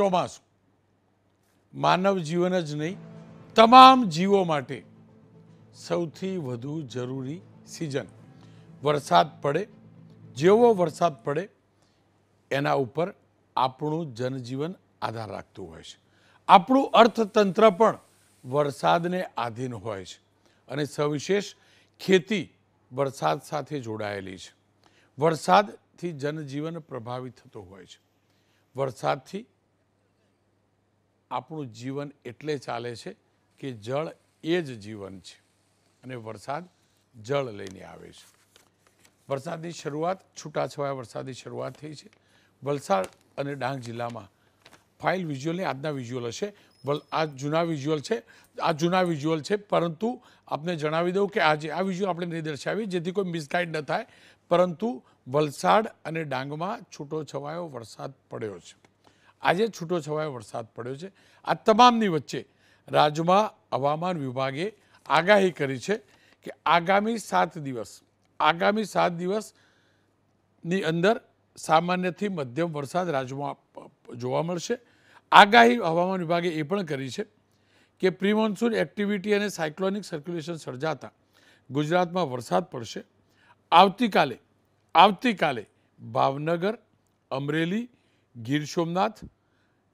ચોમાસું માનવ જીવન જ નહીં તમામ જીવો માટે સૌથી વધુ જરૂરી સિઝન વરસાદ પડે જેવો વરસાદ પડે એના ઉપર આપણું જનજીવન આધાર રાખતું હોય છે આપણું અર્થતંત્ર પણ વરસાદને આધીન હોય છે અને સવિશેષ ખેતી વરસાદ સાથે જોડાયેલી છે વરસાદથી જનજીવન પ્રભાવિત થતું હોય છે વરસાદથી આપણું જીવન એટલે ચાલે છે કે જળ એ જ જીવન છે અને વરસાદ જળ લઈને આવે છે વરસાદની શરૂઆત છૂટાછવાયા વરસાદની શરૂઆત થઈ છે વલસાડ અને ડાંગ જિલ્લામાં ફાઇલ વિઝ્યુઅલની આજના વિઝ્યુઅલ હશે આ જૂના વિઝ્યુઅલ છે આ જૂના વિઝ્યુઅલ છે પરંતુ આપને જણાવી દઉં કે આજે આ વિઝ્યુઅલ આપણે નહીં દર્શાવી જેથી કોઈ મિસગાઈડ ન થાય પરંતુ વલસાડ અને ડાંગમાં છૂટો છવાયો વરસાદ પડ્યો છે આજે છૂટો છવાયો વરસાદ પડ્યો છે આ તમામની વચ્ચે રાજ્યમાં હવામાન વિભાગે આગાહી કરી છે કે આગામી સાત દિવસ આગામી સાત દિવસની અંદર સામાન્યથી મધ્યમ વરસાદ રાજ્યમાં જોવા મળશે આગાહી હવામાન વિભાગે એ પણ કરી છે કે પ્રિમોન્સૂન એક્ટિવિટી અને સાયક્લોનિક સર્ક્યુલેશન સર્જાતા ગુજરાતમાં વરસાદ પડશે આવતીકાલે આવતીકાલે ભાવનગર અમરેલી ગીર સોમનાથ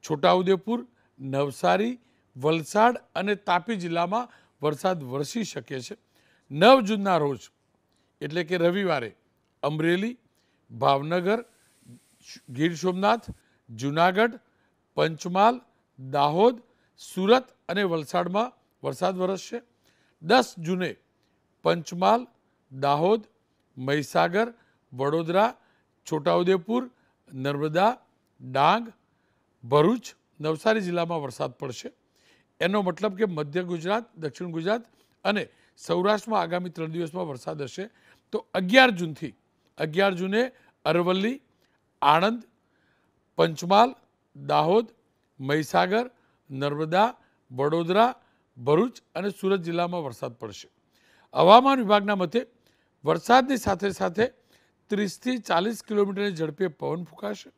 છોટાઉદેપુર નવસારી વલસાડ અને તાપી જિલ્લામાં વરસાદ વરસી શકે છે નવ જૂનના રોજ એટલે કે રવિવારે અમરેલી ભાવનગર ગીર સોમનાથ જુનાગઢ પંચમહાલ દાહોદ સુરત અને વલસાડમાં વરસાદ વરસશે દસ જૂને પંચમહાલ દાહોદ મહીસાગર વડોદરા છોટાઉદેપુર નર્મદા ડાંગ ભરૂચ નવસારી જિલ્લામાં વરસાદ પડશે એનો મતલબ કે મધ્ય ગુજરાત દક્ષિણ ગુજરાત અને સૌરાષ્ટ્રમાં આગામી ત્રણ દિવસમાં વરસાદ હશે તો અગિયાર જૂનથી અગિયાર જૂને અરવલ્લી આણંદ પંચમહાલ દાહોદ મહીસાગર નર્મદા વડોદરા ભરૂચ અને સુરત જિલ્લામાં વરસાદ પડશે હવામાન વિભાગના મતે વરસાદની સાથે સાથે ત્રીસથી ચાલીસ કિલોમીટરની ઝડપે પવન ફૂંકાશે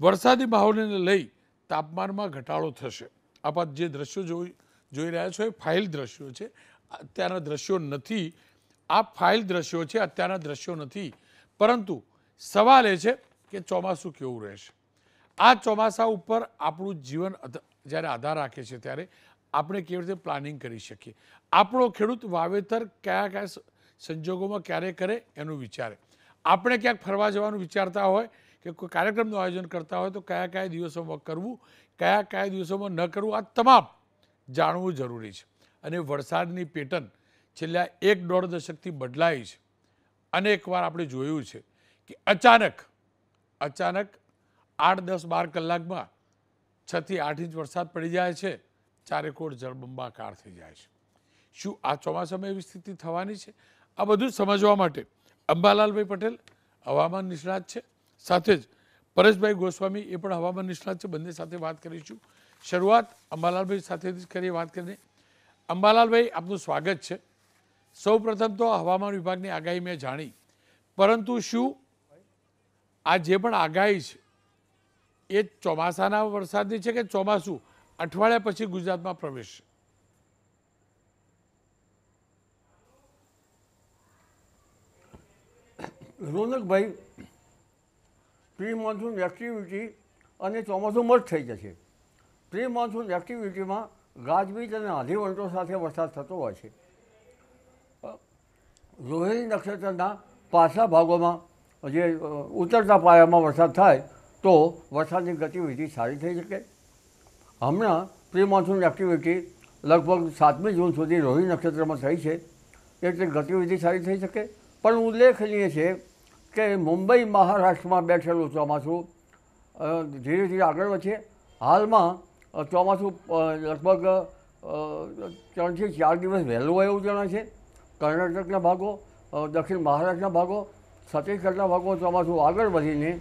વરસાદી માહોલને લઈ તાપમાનમાં ઘટાડો થશે આપ જે દ્રશ્યો જોઈ જોઈ રહ્યા છો એ ફાઇલ દ્રશ્યો છે અત્યારના દ્રશ્યો નથી આ ફાઇલ દ્રશ્યો છે અત્યારના દ્રશ્યો નથી પરંતુ સવાલ એ છે કે ચોમાસું કેવું રહેશે આ ચોમાસા ઉપર આપણું જીવન જ્યારે આધાર રાખે છે ત્યારે આપણે કેવી રીતે પ્લાનિંગ કરી શકીએ આપણો ખેડૂત વાવેતર કયા કયા સંજોગોમાં ક્યારે કરે એનું વિચારે આપણે ક્યાંક ફરવા જવાનું વિચારતા હોય કે કોઈ કાર્યક્રમનું આયોજન કરતા હોય તો કયા કયા દિવસોમાં કરવું કયા કયા દિવસોમાં ન કરવું આ તમામ જાણવું જરૂરી છે અને વરસાદની પેટર્ન છેલ્લા એક દોઢ દશકથી બદલાઈ છે અનેકવાર આપણે જોયું છે કે અચાનક અચાનક આઠ દસ બાર કલાકમાં છથી આઠ ઇંચ વરસાદ પડી જાય છે ચારેકોર જળબંબાકાર થઈ જાય છે શું આ ચોમાસામાં એવી સ્થિતિ થવાની છે આ બધું સમજવા માટે અંબાલાલભાઈ પટેલ હવામાન નિષ્ણાત છે સાથે જ પરેશભાઈ ગોસ્વામી એ પણ હવામાન નિષ્ણાત છે બંને સાથે વાત કરીશું શરૂઆત અંબાલાલભાઈ સાથે જ કરીએ વાત કરીને અંબાલાલભાઈ આપનું સ્વાગત છે સૌપ્રથમ તો હવામાન વિભાગની આગાહી મેં જાણી પરંતુ શું આ જે પણ આગાહી છે એ ચોમાસાના વરસાદની છે કે ચોમાસું અઠવાડિયા પછી ગુજરાતમાં પ્રવેશ છે રોનકભાઈ પ્રી મોન્સૂન એક્ટિવિટી અને ચોમાસું મર્જ થઈ જશે પ્રી મોન્સૂન એક્ટિવિટીમાં ગાજબીજ અને આધી સાથે વરસાદ થતો હોય છે રોહિણી નક્ષત્રના પાછલા ભાગોમાં જે ઉતરતા પાયામાં વરસાદ થાય તો વરસાદની ગતિવિધિ સારી થઈ શકે હમણાં પ્રી મોન્સૂન એક્ટિવિટી લગભગ સાતમી જૂન સુધી રોહિણી નક્ષત્રમાં થઈ છે એટલે ગતિવિધિ સારી થઈ શકે પણ ઉલ્લેખનીય છે કે મુંબઈ મહારાષ્ટ્રમાં બેઠેલું ચોમાસું ધીરે ધીરે આગળ વધે હાલમાં ચોમાસું લગભગ ત્રણથી ચાર દિવસ વહેલું એવું જણાય છે કર્ણાટકના ભાગો દક્ષિણ મહારાષ્ટ્રના ભાગો છત્તીસગઢના ભાગો ચોમાસું આગળ વધીને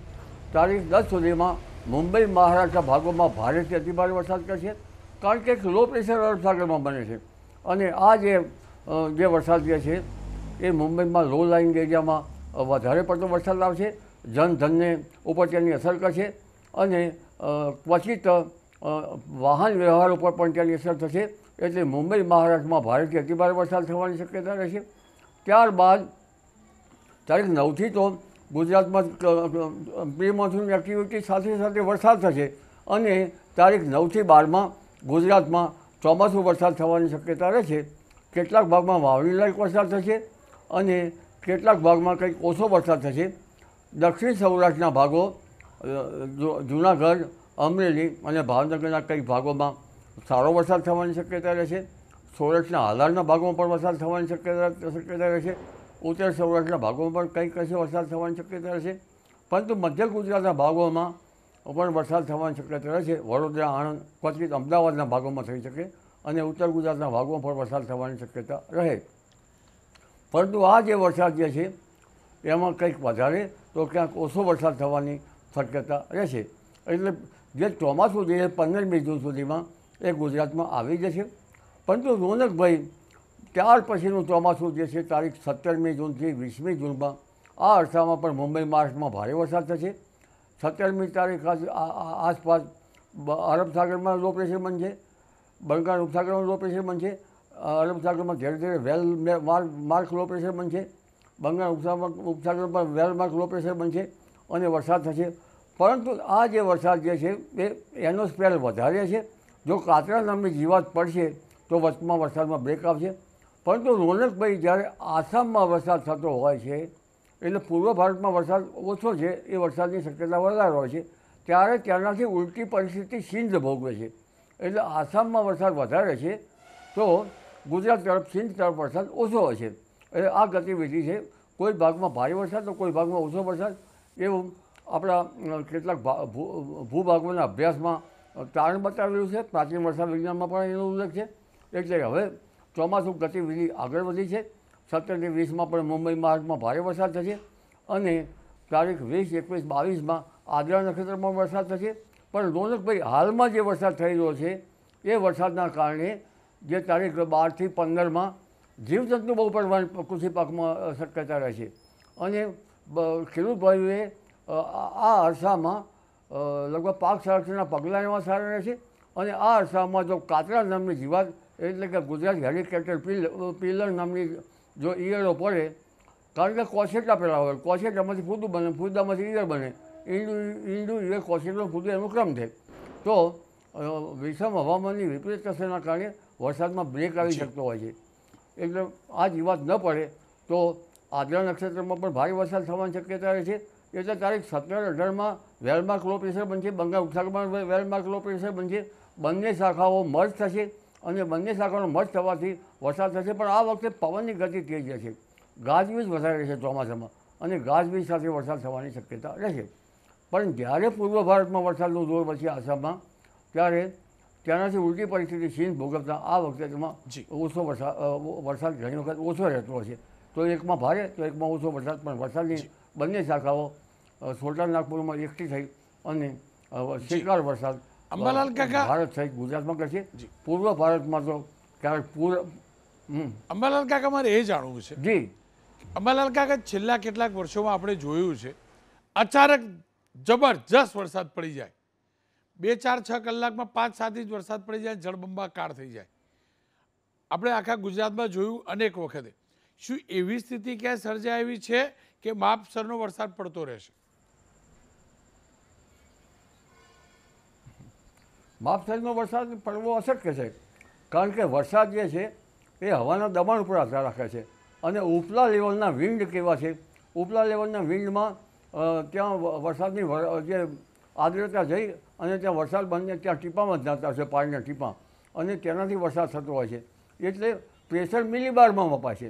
તારીખ દસ સુધીમાં મુંબઈ મહારાષ્ટ્રના ભાગોમાં ભારેથી અતિભારે વરસાદ કરશે કારણ કે એક લો પ્રેશર અરબસાગરમાં બને છે અને આ જે જે વરસાદ જે છે એ મુંબઈમાં લો લાઇન એરિયામાં વધારે પડતો વરસાદ લાવશે જનધનને ઉપર તેની અસર કરશે અને ક્વચિત વાહન વ્યવહાર ઉપર પણ તેની અસર થશે એટલે મુંબઈ મહારાષ્ટ્રમાં ભારેથી અતિભારે વરસાદ થવાની શક્યતા રહેશે ત્યારબાદ તારીખ નવથી તો ગુજરાતમાં પ્રી એક્ટિવિટી સાથે સાથે વરસાદ થશે અને તારીખ નવથી બારમાં ગુજરાતમાં ચોમાસું વરસાદ થવાની શક્યતા રહેશે કેટલાક ભાગમાં વાવણી લાયક વરસાદ થશે અને કેટલાક ભાગમાં કંઈક ઓછો વરસાદ થશે દક્ષિણ સૌરાષ્ટ્રના ભાગો જૂનાગઢ અમરેલી અને ભાવનગરના કંઈક ભાગોમાં સારો વરસાદ થવાની શક્યતા રહેશે સૌરાષ્ટ્રના આધારના ભાગોમાં પણ વરસાદ થવાની શક્યતા શક્યતા રહેશે ઉત્તર સૌરાષ્ટ્રના ભાગોમાં પણ કંઈક કશે વરસાદ થવાની શક્યતા રહેશે પરંતુ મધ્ય ગુજરાતના ભાગોમાં પણ વરસાદ થવાની શક્યતા રહેશે વડોદરા આણંદ ક્વચિત અમદાવાદના ભાગોમાં થઈ શકે અને ઉત્તર ગુજરાતના ભાગોમાં પણ વરસાદ થવાની શક્યતા રહે પરંતુ આ જે વરસાદ જે છે એમાં કંઈક વધારે તો ક્યાંક ઓછો વરસાદ થવાની શક્યતા રહેશે એટલે જે ચોમાસું છે એ મી જૂન સુધીમાં એ ગુજરાતમાં આવી જશે પરંતુ રોનકભાઈ ત્યાર પછીનું ચોમાસું જે છે તારીખ સત્તરમી જૂનથી વીસમી જૂનમાં આ અરસામાં પણ મુંબઈ મહારાષ્ટ્રમાં ભારે વરસાદ થશે સત્તરમી તારીખ આસપાસ અરબ સાગરમાં લો પ્રેશર બનશે બંગાળ ઉપસાગરમાં લો પ્રેશર બનશે અરબ સાગરમાં ધીરે ધીરે વેલ માર્ક લો પ્રેશર બનશે બંગાળ ઉપસાગર ઉપસાગર પર વેલ માર્ક લો પ્રેશર બનશે અને વરસાદ થશે પરંતુ આ જે વરસાદ જે છે એ એનો સ્પેલ વધારે છે જો કાતરા નામની જીવાત પડશે તો વચમાં વરસાદમાં બ્રેક આવશે પરંતુ રોનકભાઈ જ્યારે આસામમાં વરસાદ થતો હોય છે એટલે પૂર્વ ભારતમાં વરસાદ ઓછો છે એ વરસાદની શક્યતા વધારે હોય છે ત્યારે ત્યાંનાથી ઉલટી પરિસ્થિતિ સિંધ ભોગવે છે એટલે આસામમાં વરસાદ વધારે છે તો ગુજરાત તરફ સિંધ તરફ વરસાદ ઓછો હશે એટલે આ ગતિવિધિ છે કોઈ ભાગમાં ભારે વરસાદ તો કોઈ ભાગમાં ઓછો વરસાદ એવું આપણા કેટલાક ભૂભાગોના અભ્યાસમાં તારણ બતાવેલું છે પ્રાચીન વરસાદ વિજ્ઞાનમાં પણ એનો ઉલ્લેખ છે એટલે હવે ચોમાસું ગતિવિધિ આગળ વધી છે સત્તરથી વીસમાં પણ મુંબઈ મહારાષ્ટ્રમાં ભારે વરસાદ થશે અને તારીખ વીસ એકવીસ બાવીસમાં આદરા નક્ષત્રમાં વરસાદ થશે પણ રોનકભાઈ હાલમાં જે વરસાદ થઈ રહ્યો છે એ વરસાદના કારણે જે તારીખ બારથી પંદરમાં જીવજંતુ બહુ પડવાની કૃષિ પાકમાં શક્યતા રહે છે અને ખેડૂત આ અરસામાં લગભગ પાક સંરક્ષણના પગલાં એવા સારા રહે છે અને આ અરસામાં જો કાતરા નામની જીવાત એટલે કે ગુજરાત પીલ પીલર નામની જો ઈયળો પડે કારણ કે કોશેટા પહેલાં હોય કોસેટામાંથી ફૂદું બને ફૂદામાંથી ઈયળ બને ઈંડું ઈંડું ઈયળ કોસેટનું ફૂદું એનું ક્રમ છે તો વિષમ હવામાનની વિપરીત અસરના કારણે વરસાદમાં બ્રેક આવી શકતો હોય છે એટલે આ જીવાત ન પડે તો આદ્ર નક્ષત્રમાં પણ ભારે વરસાદ થવાની શક્યતા રહે છે એટલે તારીખ સત્તર અઢારમાં વેલમાર્ક લો પ્રેશર બનશે બંગાળ ઉત્તરમાં વેલમાર્ક લો પ્રેશર બનશે બંને શાખાઓ મર્જ થશે અને બંને શાખાનો મર્જ થવાથી વરસાદ થશે પણ આ વખતે પવનની ગતિ તેજ રહેશે ગાજવીજ વધારે રહેશે ચોમાસામાં અને ગાજવીજ સાથે વરસાદ થવાની શક્યતા રહેશે પણ જ્યારે પૂર્વ ભારતમાં વરસાદનું જોર પછી આસામમાં ત્યારે ત્યાંનાથી ઉલટી પરિસ્થિતિ ચીન ભોગવતા આ વખતે તેમાં ઓછો વરસાદ વરસાદ ઘણી વખત ઓછો રહેતો હશે તો એકમાં ભારે તો એકમાં ઓછો વરસાદ પણ વરસાદની બંને શાખાઓ સોલટા નાગપુરમાં એકઠી થઈ અને શિકાર વરસાદ અંબાલાલ કાકા ભારત સહિત ગુજરાતમાં કરશે પૂર્વ ભારતમાં તો ક્યારેક પૂર્વ અંબાલાલ કાકા મારે એ જાણવું છે જી અંબાલાલ કાકા છેલ્લા કેટલાક વર્ષોમાં આપણે જોયું છે અચાનક જબરજસ્ત વરસાદ પડી જાય બે ચાર છ કલાકમાં પાંચ સાત ઇંચ વરસાદ પડી જાય કાળ થઈ જાય આપણે આખા ગુજરાતમાં જોયું અનેક વખતે શું એવી સ્થિતિ ક્યાંય સર્જાય એવી છે કે માપસરનો વરસાદ પડતો રહેશે માપસરનો વરસાદ પડવો અશક્ય છે કારણ કે વરસાદ જે છે એ હવાના દબાણ ઉપર આધાર રાખે છે અને ઉપલા લેવલના વિન્ડ કેવા છે ઉપલા લેવલના વિન્ડમાં ત્યાં વરસાદની જે આર્દ્રતા જઈ અને ત્યાં વરસાદ બંને ત્યાં ટીપામાં જ નાતા હશે પાણીના ટીપા અને તેનાથી વરસાદ થતો હોય છે એટલે પ્રેશર મિલીબારમાં વપાશે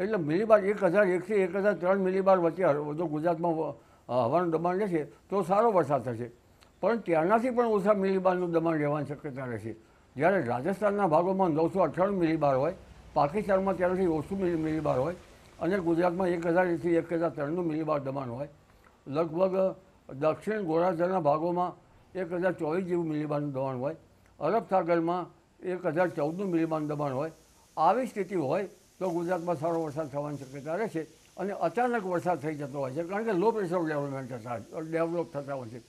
એટલે મિલીબાર એક હજાર એકથી એક હજાર ત્રણ મિલીબાર વચ્ચે વધુ ગુજરાતમાં હવાનું દબાણ રહેશે તો સારો વરસાદ થશે પણ ત્યાંનાથી પણ ઓછા મિલીબારનું દબાણ રહેવાની શક્યતા રહેશે જ્યારે રાજસ્થાનના ભાગોમાં નવસો અઠ્ઠાણું મિલીબાર હોય પાકિસ્તાનમાં ત્યારથી ઓછું મિલી મિલીબાર હોય અને ગુજરાતમાં એક હજાર એકથી એક હજાર ત્રણનું મિલીબાર દબાણ હોય લગભગ દક્ષિણ ગોરાધાના ભાગોમાં એક હજાર ચોવીસ જેવું મિલીબારનું દબાણ હોય અરબ સાગરમાં એક હજાર ચૌદનું મિલીબારનું દબાણ હોય આવી સ્થિતિ હોય તો ગુજરાતમાં સારો વરસાદ થવાની શક્યતા રહે છે અને અચાનક વરસાદ થઈ જતો હોય છે કારણ કે લો પ્રેશર ડેવલપમેન્ટ થતા ડેવલપ થતા હોય છે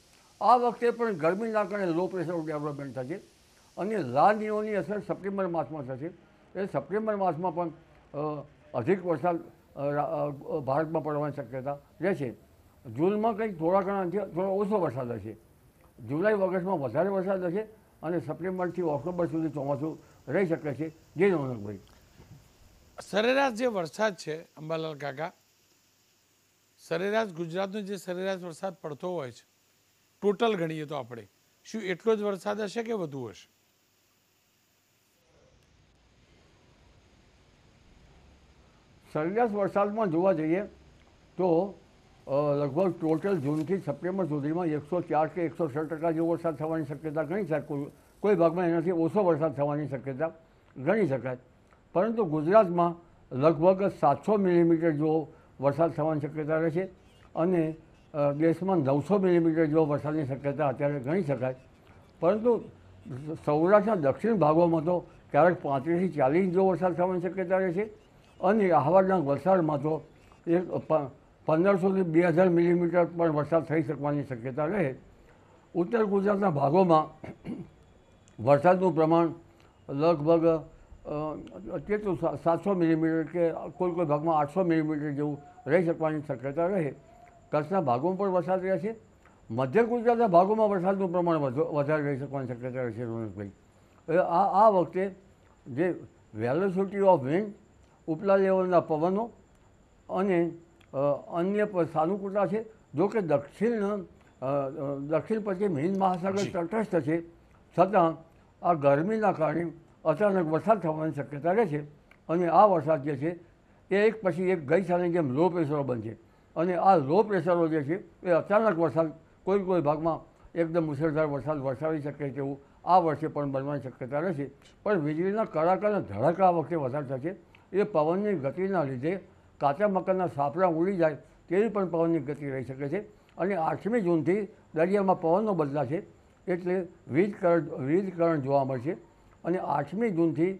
આ વખતે પણ ગરમીના કારણે લો પ્રેશર ડેવલપમેન્ટ થશે અને લાનીઓની અસર સપ્ટેમ્બર માસમાં થશે એ સપ્ટેમ્બર માસમાં પણ અધિક વરસાદ ભારતમાં પડવાની શક્યતા રહેશે જૂનમાં કંઈક થોડા ઘણા થોડો ઓછો વરસાદ હશે જુલાઈ ઓગસ્ટમાં વધારે વરસાદ હશે અને સપ્ટેમ્બરથી ઓક્ટોબર સુધી ચોમાસું રહી શકે છે જે રોનકભાઈ સરેરાશ જે વરસાદ છે અંબાલાલ કાકા સરેરાશ ગુજરાતનો જે સરેરાશ વરસાદ પડતો હોય છે ટોટલ ગણીએ તો આપણે શું એટલો જ વરસાદ હશે કે વધુ હશે સરેરાશ વરસાદમાં જોવા જઈએ તો લગભગ ટોટલ જૂનથી સપ્ટેમ્બર સુધીમાં એકસો ચાર કે એકસો છ ટકા જેવો વરસાદ થવાની શક્યતા ઘણી છે કોઈ ભાગમાં એનાથી ઓછો વરસાદ થવાની શક્યતા ગણી શકાય પરંતુ ગુજરાતમાં લગભગ સાતસો મિલીમીટર જેવો વરસાદ થવાની શક્યતા રહેશે અને દેશમાં નવસો મિલીમીટર જેવો વરસાદની શક્યતા અત્યારે ગણી શકાય પરંતુ સૌરાષ્ટ્રના દક્ષિણ ભાગોમાં તો ક્યારેક પાંત્રીસથી ચાલીસ જેવો વરસાદ થવાની શક્યતા રહેશે અને આહવાડના વલસાડમાં તો એક પંદરસોથી બે હજાર મિલીમીટર પણ વરસાદ થઈ શકવાની શક્યતા રહે ઉત્તર ગુજરાતના ભાગોમાં વરસાદનું પ્રમાણ લગભગ કેટલું સાતસો મિલીમીટર કે કોઈ કોઈ ભાગમાં આઠસો મિલીમીટર જેવું રહી શકવાની શક્યતા રહે કચ્છના ભાગોમાં પણ વરસાદ રહે છે મધ્ય ગુજરાતના ભાગોમાં વરસાદનું પ્રમાણ વધારે રહી શકવાની શક્યતા રહે રહેશે રોનકભાઈ આ આ વખતે જે વેલોસિટી ઓફ વિન્ડ ઉપલા લેવલના પવનો અને અન્ય સાનુકૂળતા છે જોકે દક્ષિણ દક્ષિણ પશ્ચિમ હિન્દ મહાસાગર તટસ્થ છે છતાં આ ગરમીના કારણે અચાનક વરસાદ થવાની શક્યતા રહે છે અને આ વરસાદ જે છે એ એક પછી એક ગઈ સાલની જેમ લો પ્રેશરો બનશે અને આ લો પ્રેશરો જે છે એ અચાનક વરસાદ કોઈ કોઈ ભાગમાં એકદમ મુશળધાર વરસાદ વરસાવી શકે તેવું આ વર્ષે પણ બનવાની શક્યતા રહેશે પણ વીજળીના કડાકાના ધડાકા વખતે વધારે થશે એ પવનની ગતિના લીધે કાચા મકાનના સાપડા ઉડી જાય તેવી પણ પવનની ગતિ રહી શકે છે અને આઠમી જૂનથી દરિયામાં પવનો બદલાશે એટલે વીજ કરંટ વીજ કરંટ જોવા મળશે અને આઠમી જૂનથી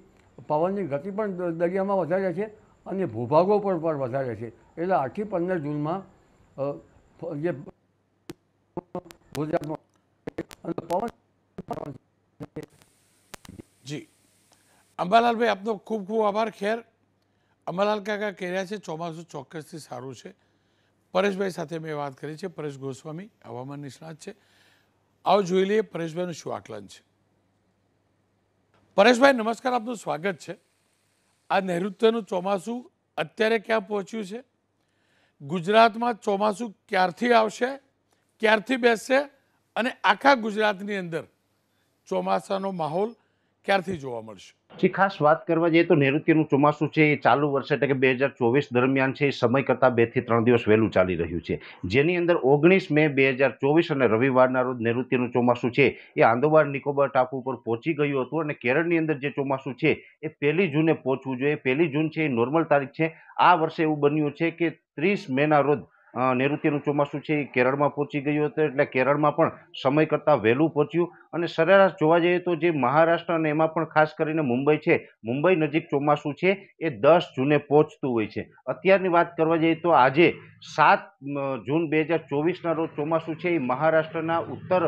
પવનની ગતિ પણ દરિયામાં વધારે છે અને ભૂભાગો પર પણ વધારે છે એટલે આઠથી પંદર જૂનમાં જે ગુજરાતમાં પવન જી અંબાલાલભાઈ આપનો ખૂબ ખૂબ આભાર ખેર અમરલાલ કાકા કહી રહ્યા છે ચોમાસું ચોક્કસથી સારું છે પરેશભાઈ સાથે મેં વાત કરી છે પરેશ ગોસ્વામી હવામાન નિષ્ણાત છે આવો જોઈ લઈએ પરેશભાઈનું શું આકલન છે પરેશભાઈ નમસ્કાર આપનું સ્વાગત છે આ નૈઋત્યનું ચોમાસું અત્યારે ક્યાં પહોંચ્યું છે ગુજરાતમાં ચોમાસું ક્યારથી આવશે ક્યારથી બેસશે અને આખા ગુજરાતની અંદર ચોમાસાનો માહોલ ક્યારથી જોવા મળશે જે ખાસ વાત કરવા જઈએ તો નૈઋત્યનું ચોમાસું છે એ ચાલુ વર્ષે એટલે કે બે હજાર ચોવીસ દરમિયાન છે એ સમય કરતાં બેથી ત્રણ દિવસ વહેલું ચાલી રહ્યું છે જેની અંદર ઓગણીસ મે બે હજાર ચોવીસ અને રવિવારના રોજ નૈઋત્યનું ચોમાસું છે એ આંદોબાર નિકોબાર ટાપુ ઉપર પહોંચી ગયું હતું અને કેરળની અંદર જે ચોમાસું છે એ પહેલી જૂને પહોંચવું જોઈએ પહેલી જૂન છે એ નોર્મલ તારીખ છે આ વર્ષે એવું બન્યું છે કે ત્રીસ મેના રોજ નૈઋત્યનું ચોમાસું છે એ કેરળમાં પહોંચી ગયું હતું એટલે કેરળમાં પણ સમય કરતાં વહેલું પહોંચ્યું અને સરેરાશ જોવા જઈએ તો જે મહારાષ્ટ્ર અને એમાં પણ ખાસ કરીને મુંબઈ છે મુંબઈ નજીક ચોમાસું છે એ દસ જૂને પહોંચતું હોય છે અત્યારની વાત કરવા જઈએ તો આજે સાત જૂન બે હજાર ચોવીસના રોજ ચોમાસું છે એ મહારાષ્ટ્રના ઉત્તર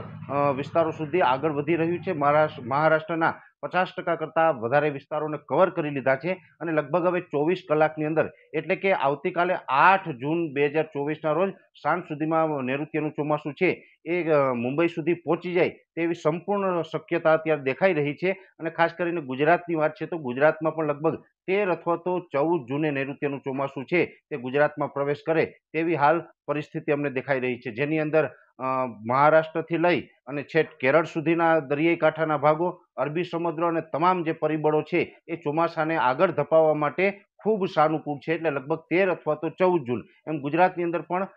વિસ્તારો સુધી આગળ વધી રહ્યું છે મહારાષ્ટ્ર મહારાષ્ટ્રના પચાસ ટકા કરતાં વધારે વિસ્તારોને કવર કરી લીધા છે અને લગભગ હવે ચોવીસ કલાકની અંદર એટલે કે આવતીકાલે આઠ જૂન બે હજાર ચોવીસના રોજ સાંજ સુધીમાં નૈઋત્યનું ચોમાસું છે એ મુંબઈ સુધી પહોંચી જાય તેવી સંપૂર્ણ શક્યતા અત્યારે દેખાઈ રહી છે અને ખાસ કરીને ગુજરાતની વાત છે તો ગુજરાતમાં પણ લગભગ તેર અથવા તો ચૌદ જૂને નૈઋત્યનું ચોમાસું છે તે ગુજરાતમાં પ્રવેશ કરે તેવી હાલ પરિસ્થિતિ અમને દેખાઈ રહી છે જેની અંદર મહારાષ્ટ્રથી લઈ અને છેક કેરળ સુધીના દરિયાઈ કાંઠાના ભાગો અરબી સમુદ્ર અને તમામ જે પરિબળો છે એ ચોમાસાને આગળ ધપાવવા માટે ખૂબ સાનુકૂળ છે એટલે લગભગ તેર અથવા તો ચૌદ જૂન એમ ગુજરાતની અંદર પણ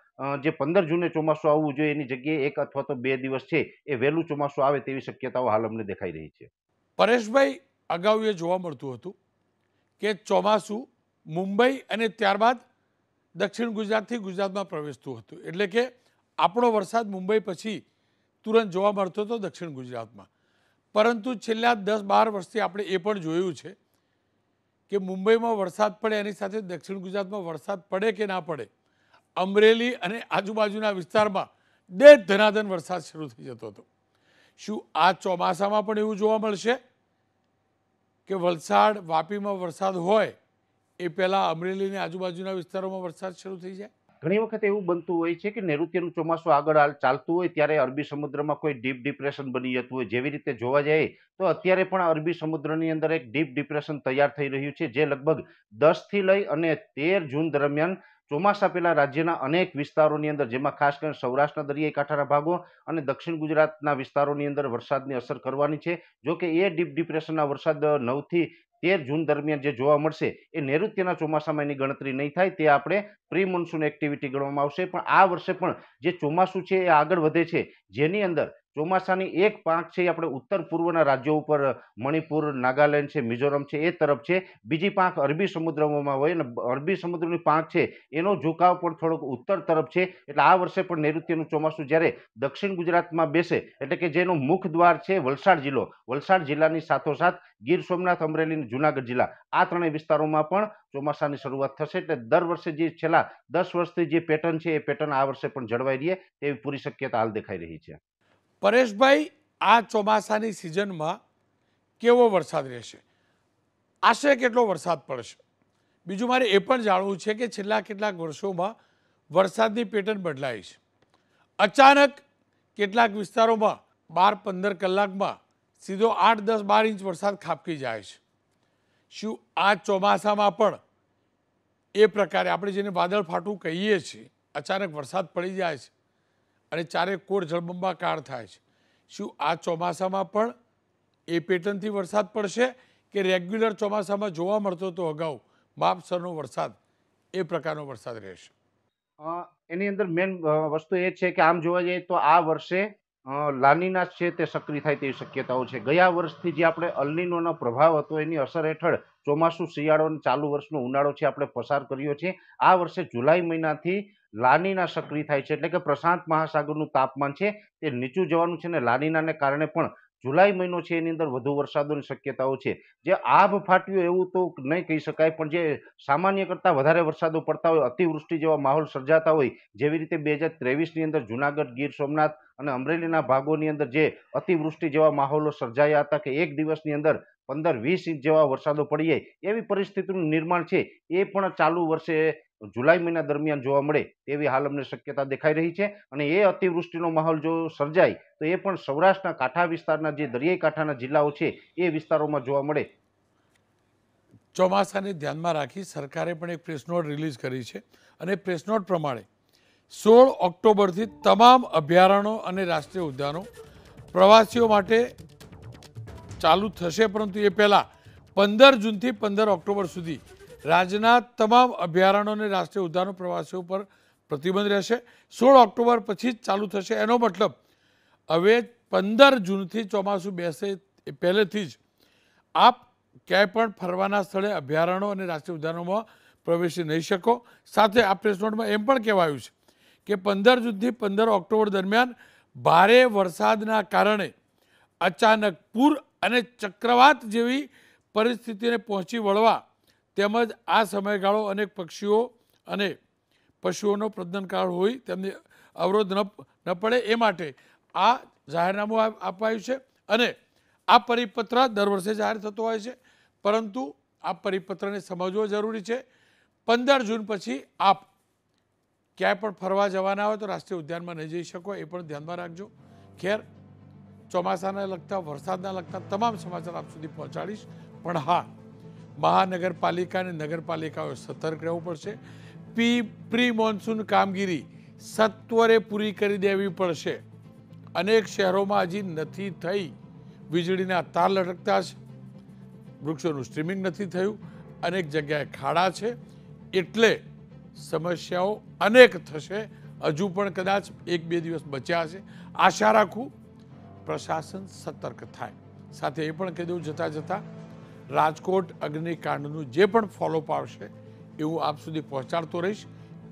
જે પંદર જૂને ચોમાસું આવવું જોઈએ એની જગ્યાએ એક અથવા તો બે દિવસ છે એ વહેલું ચોમાસું આવે તેવી શક્યતાઓ હાલ અમને દેખાઈ રહી છે પરેશભાઈ અગાઉ એ જોવા મળતું હતું કે ચોમાસું મુંબઈ અને ત્યારબાદ દક્ષિણ ગુજરાતથી ગુજરાતમાં પ્રવેશતું હતું એટલે કે આપણો વરસાદ મુંબઈ પછી તુરંત જોવા મળતો હતો દક્ષિણ ગુજરાતમાં પરંતુ છેલ્લા દસ બાર વર્ષથી આપણે એ પણ જોયું છે કે મુંબઈમાં વરસાદ પડે એની સાથે દક્ષિણ ગુજરાતમાં વરસાદ પડે કે ના પડે અમરેલી અને આજુબાજુના વિસ્તારમાં બે ધનાધન વરસાદ શરૂ થઈ જતો હતો શું આ ચોમાસામાં પણ એવું જોવા મળશે કે વલસાડ વાપીમાં વરસાદ હોય એ પહેલાં અમરેલીની આજુબાજુના વિસ્તારોમાં વરસાદ શરૂ થઈ જાય ઘણી વખત એવું બનતું હોય છે કે નૈઋત્યનું ચોમાસું આગળ ચાલતું હોય ત્યારે અરબી સમુદ્રમાં કોઈ ડીપ ડિપ્રેશન બની જતું હોય જેવી રીતે જોવા જઈએ તો અત્યારે પણ અરબી સમુદ્રની અંદર એક ડીપ ડિપ્રેશન તૈયાર થઈ રહ્યું છે જે લગભગ દસથી લઈ અને તેર જૂન દરમિયાન ચોમાસા પહેલાં રાજ્યના અનેક વિસ્તારોની અંદર જેમાં ખાસ કરીને સૌરાષ્ટ્રના દરિયાઈ કાંઠાના ભાગો અને દક્ષિણ ગુજરાતના વિસ્તારોની અંદર વરસાદની અસર કરવાની છે જોકે એ ડીપ ડિપ્રેશનના વરસાદ નવથી તેર જૂન દરમિયાન જે જોવા મળશે એ નૈઋત્યના ચોમાસામાં એની ગણતરી નહીં થાય તે આપણે પ્રી મોન્સૂન એક્ટિવિટી ગણવામાં આવશે પણ આ વર્ષે પણ જે ચોમાસું છે એ આગળ વધે છે જેની અંદર ચોમાસાની એક પાંખ છે એ આપણે ઉત્તર પૂર્વના રાજ્યો ઉપર મણિપુર નાગાલેન્ડ છે મિઝોરમ છે એ તરફ છે બીજી પાંખ અરબી સમુદ્રમાં હોય અને અરબી સમુદ્રની પાંખ છે એનો ઝુકાવ પણ થોડોક ઉત્તર તરફ છે એટલે આ વર્ષે પણ નૈઋત્યનું ચોમાસું જ્યારે દક્ષિણ ગુજરાતમાં બેસે એટલે કે જેનું મુખ દ્વાર છે વલસાડ જિલ્લો વલસાડ જિલ્લાની સાથોસાથ ગીર સોમનાથ અમરેલી જુનાગઢ જિલ્લા આ ત્રણેય વિસ્તારોમાં પણ ચોમાસાની શરૂઆત થશે એટલે દર વર્ષે જે છેલ્લા દસ વર્ષથી જે પેટર્ન છે એ પેટર્ન આ વર્ષે પણ જળવાઈ રહીએ તેવી પૂરી શક્યતા હાલ દેખાઈ રહી છે પરેશભાઈ આ ચોમાસાની સિઝનમાં કેવો વરસાદ રહેશે આશરે કેટલો વરસાદ પડશે બીજું મારે એ પણ જાણવું છે કે છેલ્લા કેટલાક વર્ષોમાં વરસાદની પેટર્ન બદલાઈ છે અચાનક કેટલાક વિસ્તારોમાં બાર પંદર કલાકમાં સીધો આઠ દસ બાર ઇંચ વરસાદ ખાબકી જાય છે શું આ ચોમાસામાં પણ એ પ્રકારે આપણે જેને વાદળ ફાટું કહીએ છીએ અચાનક વરસાદ પડી જાય છે અને ચારે કોર જળબંબાકાર થાય છે શું આ ચોમાસામાં પણ એ પેટર્નથી વરસાદ પડશે કે રેગ્યુલર ચોમાસામાં જોવા મળતો હતો અગાઉ માપસરનો વરસાદ એ પ્રકારનો વરસાદ રહેશે એની અંદર મેન વસ્તુ એ છે કે આમ જોવા જઈએ તો આ વર્ષે લાનીના છે તે સક્રિય થાય તેવી શક્યતાઓ છે ગયા વર્ષથી જે આપણે અલ્નિનોનો પ્રભાવ હતો એની અસર હેઠળ ચોમાસું શિયાળો અને ચાલુ વર્ષનો ઉનાળો છે આપણે પસાર કર્યો છે આ વર્ષે જુલાઈ મહિનાથી લાનીના સક્રિય થાય છે એટલે કે પ્રશાંત મહાસાગરનું તાપમાન છે તે નીચું જવાનું છે અને લાનીનાને કારણે પણ જુલાઈ મહિનો છે એની અંદર વધુ વરસાદોની શક્યતાઓ છે જે આભ ફાટ્યું એવું તો નહીં કહી શકાય પણ જે સામાન્ય કરતાં વધારે વરસાદો પડતા હોય અતિવૃષ્ટિ જેવા માહોલ સર્જાતા હોય જેવી રીતે બે હજાર ત્રેવીસની અંદર જુનાગઢ ગીર સોમનાથ અને અમરેલીના ભાગોની અંદર જે અતિવૃષ્ટિ જેવા માહોલો સર્જાયા હતા કે એક દિવસની અંદર પંદર વીસ ઇંચ જેવા વરસાદો પડી જાય એવી પરિસ્થિતિનું નિર્માણ છે એ પણ ચાલુ વર્ષે જુલાઈ મહિના દરમિયાન જોવા મળે તેવી હાલ અમને શક્યતા દેખાઈ રહી છે અને એ અતિવૃષ્ટિનો માહોલ જો સર્જાય તો એ પણ સૌરાષ્ટ્રના કાંઠા વિસ્તારના જે દરિયાઈ કાંઠાના જિલ્લાઓ છે એ વિસ્તારોમાં જોવા મળે ચોમાસાને ધ્યાનમાં રાખી સરકારે પણ એક પ્રેસ નોટ રિલીઝ કરી છે અને પ્રેસ નોટ પ્રમાણે સોળ ઓક્ટોબરથી તમામ અભયારણ્યો અને રાષ્ટ્રીય ઉદ્યાનો પ્રવાસીઓ માટે ચાલુ થશે પરંતુ એ પહેલાં પંદર જૂનથી પંદર ઓક્ટોબર સુધી રાજ્યના તમામ અભયારણ્યો અને રાષ્ટ્રીય ઉદ્યાનો પ્રવાસીઓ પર પ્રતિબંધ રહેશે સોળ ઓક્ટોબર પછી જ ચાલુ થશે એનો મતલબ હવે પંદર જૂનથી ચોમાસું બેસે એ પહેલેથી જ આપ ક્યાંય પણ ફરવાના સ્થળે અભયારણ્યો અને રાષ્ટ્રીય ઉદ્યાનોમાં પ્રવેશી નહીં શકો સાથે આ પ્રેસ નોટમાં એમ પણ કહેવાયું છે કે પંદર જૂનથી પંદર ઓક્ટોબર દરમિયાન ભારે વરસાદના કારણે અચાનક પૂર અને ચક્રવાત જેવી પરિસ્થિતિને પહોંચી વળવા તેમજ આ સમયગાળો અનેક પક્ષીઓ અને પશુઓનો પ્રજનનકાળ હોય તેમને અવરોધ ન ન પડે એ માટે આ જાહેરનામું અપાયું છે અને આ પરિપત્ર દર વર્ષે જાહેર થતો હોય છે પરંતુ આ પરિપત્રને સમજવો જરૂરી છે પંદર જૂન પછી આપ ક્યાંય પણ ફરવા જવાના હોય તો રાષ્ટ્રીય ઉદ્યાનમાં નહીં જઈ શકો એ પણ ધ્યાનમાં રાખજો ખેર ચોમાસાને લગતા વરસાદના લગતા તમામ સમાચાર આપ સુધી પહોંચાડીશ પણ હા મહાનગરપાલિકા અને નગરપાલિકાઓ સતર્ક રહેવું પડશે પી પ્રી મોન્સૂન કામગીરી સત્વરે પૂરી કરી દેવી પડશે અનેક શહેરોમાં હજી નથી થઈ વીજળીના તાર લટકતા છે વૃક્ષોનું સ્ટ્રીમિંગ નથી થયું અનેક જગ્યાએ ખાડા છે એટલે સમસ્યાઓ અનેક થશે હજુ પણ કદાચ એક બે દિવસ બચ્યા હશે આશા રાખું પ્રશાસન સતર્ક થાય સાથે એ પણ કહી દઉં જતાં જતાં રાજકોટ અગ્નિકાંડનું જે પણ ફોલોઅપ આવશે એવું આપ સુધી પહોંચાડતો રહીશ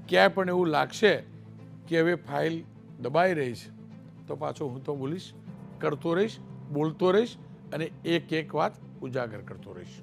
ક્યાંય પણ એવું લાગશે કે હવે ફાઇલ દબાઈ રહી છે તો પાછો હું તો બોલીશ કરતો રહીશ બોલતો રહીશ અને એક એક વાત ઉજાગર કરતો રહીશ